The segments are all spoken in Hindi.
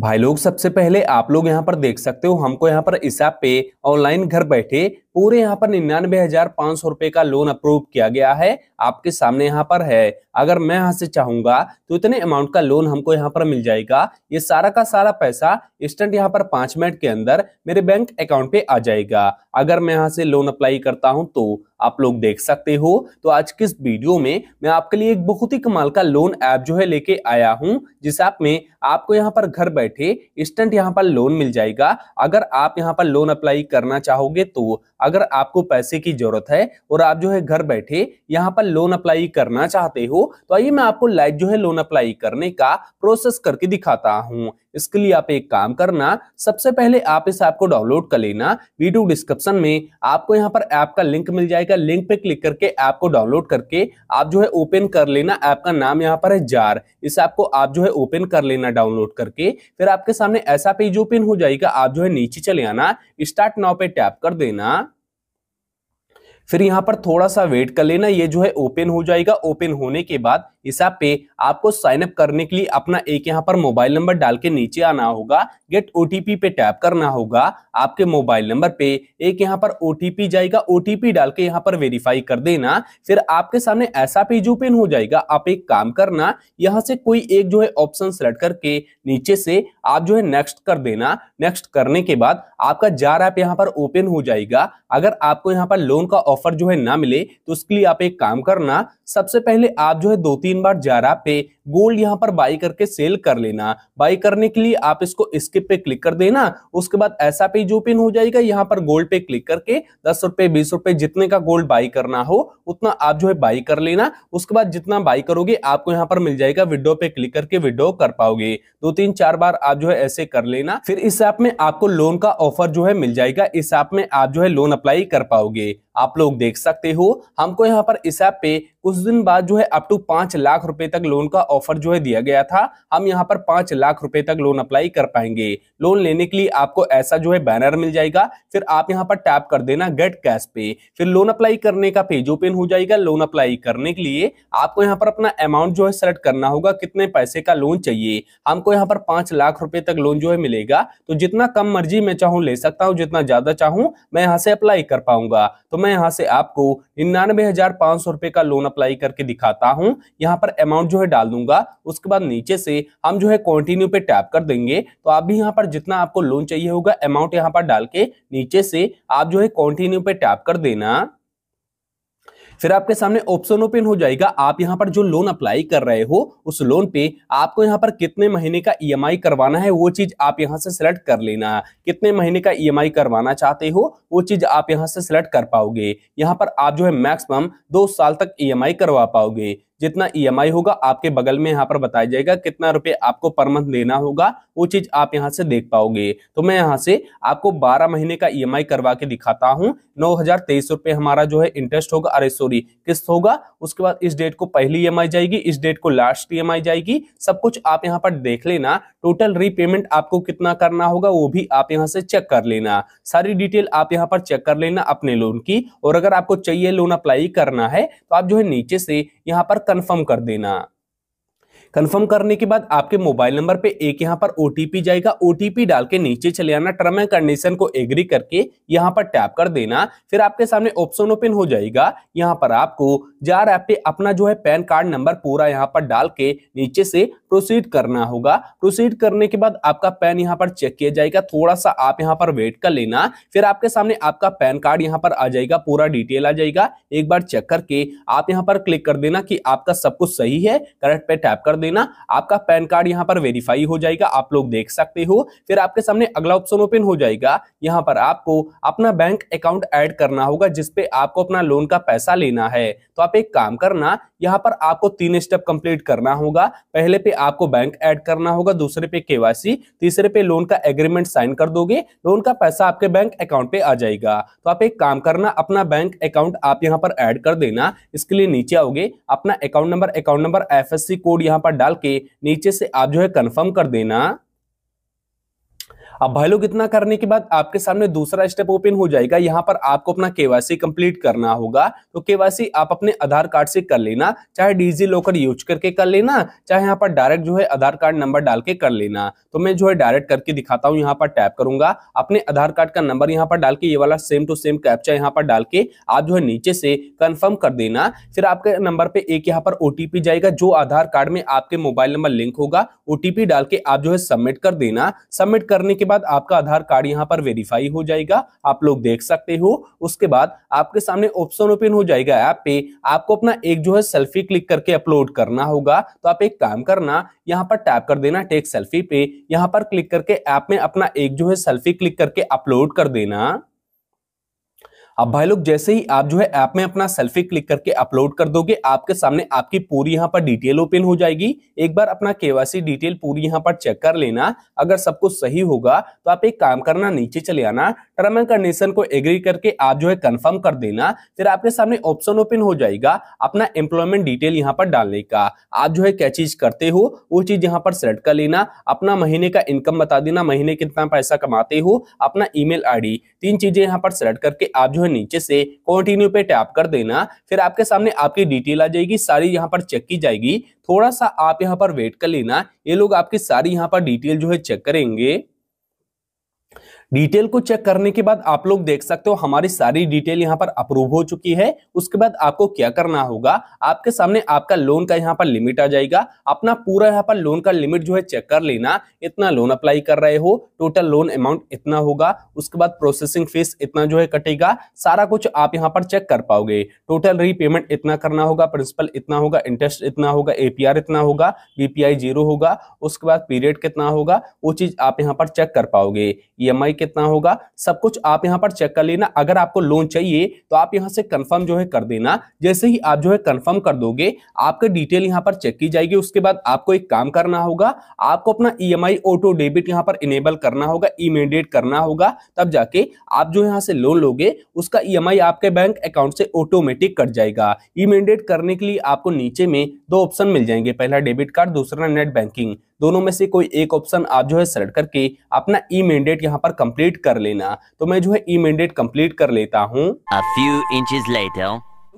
भाई लोग सबसे पहले आप लोग यहाँ पर देख सकते हो हमको यहाँ पर ईसा पे ऑनलाइन घर बैठे पूरे यहाँ पर निन्यानवे हजार पांच सौ रुपए का लोन अप्रूव किया गया है आपके सामने यहाँ पर है अगर मैं यहाँ से चाहूंगा तो इतने अमाउंट का लोन हमको यहाँ पर मिल जाएगा ये सारा का सारा पैसा इंस्टेंट यहाँ पर पांच मिनट के अंदर मेरे बैंक अकाउंट पे आ जाएगा अगर मैं यहाँ से लोन अप्लाई करता हूँ तो आप लोग देख सकते हो तो आज के इस वीडियो में मैं आपके लिए एक बहुत ही कमाल का लोन ऐप जो है लेके आया हूं जिस ऐप में आपको यहाँ पर घर बैठे इंस्टेंट यहाँ पर लोन मिल जाएगा अगर आप यहाँ पर लोन अप्लाई करना चाहोगे तो अगर आपको पैसे की जरूरत है और आप जो है घर बैठे यहाँ पर लोन अप्लाई करना चाहते हो तो आइए मैं आपको लाइव जो है लोन अप्लाई करने का प्रोसेस करके दिखाता हूँ इसके लिए आप एक काम करना सबसे पहले आप इस ऐप को डाउनलोड कर लेना वीडियो डिस्क्रिप्शन में आपको यहाँ पर ऐप का लिंक मिल जाएगा लिंक पे क्लिक करके ऐप को डाउनलोड करके आप जो है ओपन कर लेना ऐप का नाम यहाँ पर है जार इस ऐप को आप जो है ओपन कर लेना डाउनलोड करके फिर आपके सामने ऐसा पेज ओपन हो जाएगा आप जो है नीचे चले आना स्टार्ट नाव पे टैप कर देना फिर यहाँ पर थोड़ा सा वेट कर लेना ये जो है ओपन हो जाएगा ओपन होने के बाद इस ऐप पे आपको साइन अप करने के लिए अपना एक यहाँ पर मोबाइल नंबर डाल के नीचे आना होगा गेट ओटीपी पे टैप करना होगा आपके मोबाइल नंबर पे एक यहाँ पर ओटीपी जाएगा ओटीपी डाल के यहाँ पर वेरीफाई कर देना फिर आपके सामने ऐसा पेज ओपन हो जाएगा आप एक काम करना यहाँ से कोई एक जो है ऑप्शन सेलेक्ट करके नीचे से आप जो है नेक्स्ट कर देना नेक्स्ट करने के बाद आपका जार ऐप यहाँ पर ओपन हो जाएगा अगर आपको यहाँ पर लोन का ऑफर जो है ना मिले तो उसके लिए आप एक काम करना सबसे पहले आप जो है दो तीन तीन बार रहा पे गोल्ड यहाँ पर बाई करके सेल कर लेना बाई करने के लिए आप इसको स्किप पे क्लिक कर देना उसके बाद ऐसा पेज ओपन हो जाएगा यहाँ पर गोल्ड पे क्लिक करके दस रुपए बीस रुपए जितने का गोल्ड बाई करना हो उतना आप जो है बाई कर लेना उसके बाद जितना बाई करोगे आपको यहाँ पर मिल जाएगा विडो पे क्लिक करके विडो कर पाओगे दो तीन चार बार आप जो है ऐसे कर लेना फिर इस ऐप में आपको लोन का ऑफर जो है मिल जाएगा इस ऐप में आप जो है लोन अप्लाई कर पाओगे आप लोग देख सकते हो हमको यहाँ पर इस ऐप पे कुछ दिन बाद जो है अप टू पांच लाख रुपए तक लोन का ऑफर जो है दिया गया था हम यहाँ पर पांच लाख रुपए तक लोन अप्लाई कर पाएंगे लोन लेने के लिए आपको ऐसा जो है बैनर मिल जाएगा फिर आप यहाँ पर टैप कर देना गेट कैश पे फिर लोन अप्लाई करने का पेज ओपन हो जाएगा लोन अप्लाई करने के लिए आपको यहाँ पर अपना अमाउंट जो है सेलेक्ट करना होगा कितने पैसे का लोन चाहिए हमको यहाँ पर पांच लाख रुपए तक लोन जो है मिलेगा तो जितना कम मर्जी मैं चाहूँ ले सकता हूँ जितना ज्यादा चाहूँ मैं यहाँ से अप्लाई कर पाऊंगा तो मैं यहाँ से आपको निन्यानवे हजार पांच सौ रुपए का लोन अप्लाई करके दिखाता हूँ यहाँ पर अमाउंट जो है डाल दूंगा दूंगा उसके बाद नीचे से हम जो है कंटिन्यू पे टैप कर देंगे तो आप भी यहाँ पर जितना आपको लोन चाहिए होगा अमाउंट यहाँ पर डाल के नीचे से आप जो है कॉन्टिन्यू पे टैप कर देना फिर आपके सामने ऑप्शन ओपन हो जाएगा आप यहां पर जो लोन अप्लाई कर रहे हो उस लोन पे आपको यहां पर कितने महीने का ईएमआई e करवाना है वो चीज आप यहां से सिलेक्ट कर लेना कितने महीने का ईएमआई e करवाना चाहते हो वो चीज आप यहां से सिलेक्ट कर पाओगे यहां पर आप जो है मैक्सिमम दो साल तक ईएमआई e करवा पाओगे जितना ई e होगा आपके बगल में यहाँ पर बताया जाएगा कितना रुपए आपको पर मंथ देना होगा वो चीज आप यहाँ से देख पाओगे तो मैं यहाँ से आपको बारह महीने का ई e करवा के दिखाता हूँ नौ हमारा जो है इंटरेस्ट होगा अरे सॉरी किस्त होगा उसके बाद इस डेट को पहली ई e जाएगी इस डेट को लास्ट ई जाएगी सब कुछ आप यहाँ पर देख लेना टोटल रीपेमेंट आपको कितना करना होगा वो भी आप यहाँ से चेक कर लेना सारी डिटेल आप यहाँ पर चेक कर लेना अपने लोन की और अगर आपको चाहिए लोन अप्लाई करना है तो आप जो है नीचे से यहाँ पर कंफर्म कर देना कंफर्म करने के बाद आपके मोबाइल नंबर पे एक यहाँ पर ओटीपी जाएगा ओटीपी डाल के नीचे चले आना टर्म एंड कंडीशन को एग्री करके यहाँ पर टैप कर देना फिर आपके सामने ऑप्शन ओपन हो जाएगा यहाँ पर आपको जार ऐप पे अपना जो है पैन कार्ड नंबर पूरा यहाँ पर डाल के नीचे से प्रोसीड करना होगा प्रोसीड करने के बाद आपका पैन यहाँ पर चेक किया जाएगा थोड़ा सा आप यहाँ पर वेट कर लेना फिर आपके सामने आपका पैन कार्ड यहाँ पर आ जाएगा पूरा डिटेल आ जाएगा एक बार चेक करके आप यहाँ पर क्लिक कर देना कि आपका सब कुछ सही है करेक्ट पे टैप कर देना आपका पैन कार्ड यहाँ पर वेरीफाई हो जाएगा आप लोग देख सकते हो फिर आपके सामने अगला ऑप्शन ओपन हो जाएगा यहाँ पर आपको अपना बैंक अकाउंट ऐड करना होगा जिसपे आपको अपना लोन का पैसा लेना है तो आप एक काम करना यहाँ पर आपको तीन स्टेप कंप्लीट करना होगा पहले पे आपको बैंक ऐड करना होगा दूसरे पे केवासी तीसरे पे लोन का एग्रीमेंट साइन कर दोगे लोन का पैसा आपके बैंक अकाउंट पे आ जाएगा तो आप एक काम करना अपना बैंक अकाउंट आप यहाँ पर ऐड कर देना इसके लिए नीचे आओगे अपना account number account number F code यहाँ पर पर डाल के नीचे से आप जो है कंफर्म कर देना अब भाई लोग इतना करने के बाद आपके सामने दूसरा स्टेप ओपन हो जाएगा यहाँ पर आपको अपना केवासी कंप्लीट करना होगा तो केवासी आप अपने आधार कार्ड से कर लेना चाहे डिजी लॉकर यूज करके कर लेना चाहे यहाँ पर डायरेक्ट जो है आधार कार्ड नंबर डाल के कर लेना तो मैं जो है डायरेक्ट करके दिखाता हूँ यहाँ पर टैप करूंगा अपने आधार कार्ड का नंबर यहाँ पर डाल के ये वाला सेम टू सेम कैप्चा यहाँ पर डाल के आप जो है नीचे से कंफर्म कर देना फिर आपके नंबर पे एक यहाँ पर ओटीपी जाएगा जो आधार कार्ड में आपके मोबाइल नंबर लिंक होगा ओटीपी डाल के आप जो है सबमिट कर देना सबमिट करने के बाद आपका आधार कार्ड यहाँ पर वेरीफाई हो जाएगा आप लोग देख सकते हो उसके बाद आपके सामने ऑप्शन ओपन हो जाएगा ऐप पे आपको अपना एक जो है सेल्फी क्लिक करके अपलोड करना होगा तो आप एक काम करना यहाँ पर टैप कर देना टेक सेल्फी पे यहाँ पर क्लिक करके ऐप में अपना एक जो है सेल्फी क्लिक करके अपलोड कर देना अब भाई लोग जैसे ही आप जो है ऐप में अपना सेल्फी क्लिक करके अपलोड कर दोगे आपके सामने आपकी पूरी यहाँ पर डिटेल ओपन हो जाएगी एक बार अपना केवासी डिटेल पूरी यहाँ पर चेक कर लेना अगर सब कुछ सही होगा तो आप एक काम करना नीचे चले आना टर्म एंड कंडीशन को एग्री करके आप जो है कन्फर्म कर देना फिर आपके सामने ऑप्शन ओपन हो जाएगा अपना एम्प्लॉयमेंट डिटेल यहाँ पर डालने का आप जो है क्या चीज करते हो वो चीज यहाँ पर सेलेक्ट कर लेना अपना महीने का इनकम बता देना महीने कितना पैसा कमाते हो अपना ईमेल आईडी तीन चीजें यहाँ पर सेलेक्ट करके आप जो है है नीचे से कंटिन्यू पे टैप कर देना फिर आपके सामने आपकी डिटेल आ जाएगी सारी यहाँ पर चेक की जाएगी थोड़ा सा आप यहाँ पर वेट कर लेना ये लोग आपकी सारी यहाँ पर डिटेल जो है चेक करेंगे डिटेल को चेक करने के बाद आप लोग देख सकते हो हमारी सारी डिटेल यहाँ पर अप्रूव हो चुकी है उसके बाद आपको क्या करना होगा आपके सामने आपका लोन का यहाँ पर लिमिट आ जाएगा अपना पूरा यहाँ पर लोन का लिमिट जो है चेक कर लेना इतना लोन अप्लाई कर रहे हो टोटल लोन अमाउंट इतना होगा उसके बाद प्रोसेसिंग फीस इतना जो है कटेगा सारा कुछ आप यहाँ पर चेक कर पाओगे टोटल रीपेमेंट इतना करना होगा प्रिंसिपल इतना होगा इंटरेस्ट इतना होगा एपीआर इतना होगा बीपीआई जीरो होगा उसके बाद पीरियड कितना होगा वो चीज आप यहाँ पर चेक कर पाओगे ई e कितना होगा सब कुछ आप यहाँ पर चेक कर लेना अगर आपको लोन चाहिए तो आप यहाँ से कंफर्म जो है कर देना जैसे ही आप जो है कंफर्म कर दोगे आपके डिटेल यहाँ पर चेक की जाएगी उसके बाद आपको एक काम करना होगा आपको अपना ई ऑटो डेबिट यहाँ पर इनेबल करना होगा इमीडिएट करना होगा तब जाके आप जो यहाँ से लोन लोगे उसका ई e आपके बैंक अकाउंट से ऑटोमेटिक कट जाएगा इमीडिएट करने के लिए आपको नीचे में दो ऑप्शन मिल जाएंगे पहला डेबिट कार्ड दूसरा नेट बैंकिंग दोनों में से कोई एक ऑप्शन आप जो है सेलेक्ट करके अपना ई मैंडेट यहाँ पर कंप्लीट कर लेना तो मैं जो है ई मैंडेट कंप्लीट कर लेता हूँ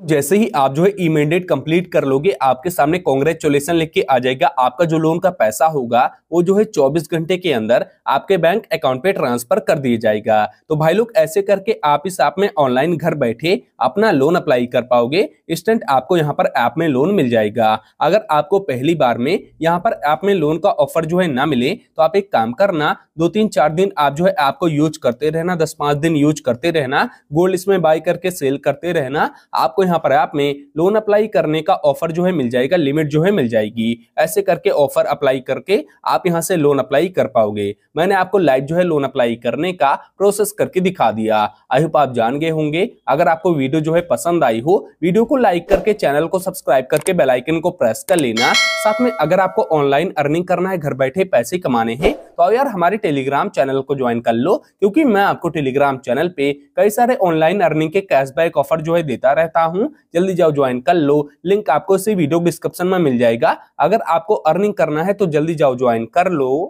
जैसे ही आप जो है ई मैंडेट कंप्लीट कर लोगे आपके सामने कॉन्ग्रेचुलेसन लिख के आ जाएगा आपका जो लोन का पैसा होगा वो जो है 24 घंटे के अंदर आपके बैंक अकाउंट पे ट्रांसफर कर दिया जाएगा तो भाई लोग ऐसे करके आप इस ऐप में ऑनलाइन घर बैठे अपना लोन अप्लाई कर पाओगे इंस्टेंट आपको यहाँ पर ऐप में लोन मिल जाएगा अगर आपको पहली बार में यहाँ पर ऐप में लोन का ऑफर जो है ना मिले तो आप एक काम करना दो तीन चार दिन आप जो है ऐप को यूज करते रहना दस पांच दिन यूज करते रहना गोल्ड इसमें बाय करके सेल करते रहना आपको यहाँ पर आप में लोन अप्लाई करने का ऑफर जो है मिल जाएगा लिमिट जो है मिल जाएगी ऐसे करके ऑफर अप्लाई करके आप यहाँ से लोन अप्लाई कर पाओगे मैंने आपको लाइव जो है लोन अप्लाई करने का प्रोसेस करके दिखा दिया आई होप आप जान गए होंगे अगर आपको वीडियो जो है पसंद आई हो वीडियो को लाइक करके चैनल को सब्सक्राइब करके बेलाइकन को प्रेस कर लेना साथ में अगर आपको ऑनलाइन अर्निंग करना है घर बैठे पैसे कमाने हैं तो यार हमारे टेलीग्राम चैनल को ज्वाइन कर लो क्योंकि मैं आपको टेलीग्राम चैनल पे कई सारे ऑनलाइन अर्निंग के कैशबैक ऑफर जो है देता रहता हूँ जल्दी जाओ ज्वाइन कर लो लिंक आपको इसी वीडियो डिस्क्रिप्शन में मिल जाएगा अगर आपको अर्निंग करना है तो जल्दी जाओ ज्वाइन कर लो